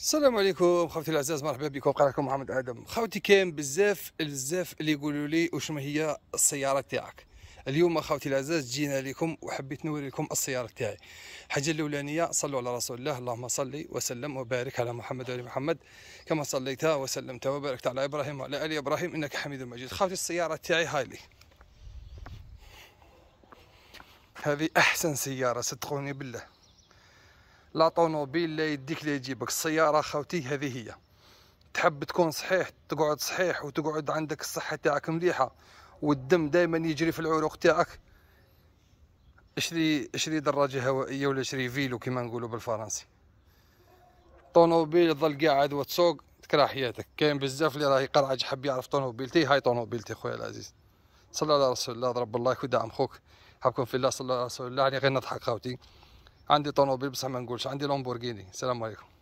السلام عليكم خوتي الاعزاء مرحبا بكم قراكم محمد ادم خوتي كاين بزاف بزاف اللي يقولوا لي واش هي السياره تاعك اليوم خوتي الاعزاء جينا لكم وحبيت نوري لكم السياره تاعي الحاجه الاولانيه صلوا على رسول الله اللهم صل وسلم وبارك على محمد وعلى محمد كما صليت وسلمت وباركت على ابراهيم وعلى ال ابراهيم انك حميد مجيد خوتي السياره تاعي هايلي هذه احسن سياره صدقوني بالله لا طونوبيل لا يديك لا يجيبك السياره خوتي هذه هي تحب تكون صحيح تقعد صحيح وتقعد عندك الصحه تاعك مليحه والدم دائما يجري في العروق تاعك اشري اشري دراجه هوائيه ولا اشري فيلو كما نقولوا بالفرنسي طونوبيل ظل قاعد وتسوق تكره حياتك كاين بزاف اللي راهي قرعج حب يعرف طونوبيلتي هاي طونوبيلتي خويا العزيز صلى على رسول الله ضرب الله يكون دعم خوك حبكم في الله صلى الله على رسول الله يعني غير نضحك خاوتي عندي طنوبيل بصح ما نقولش عندي لامبورغيني السلام عليكم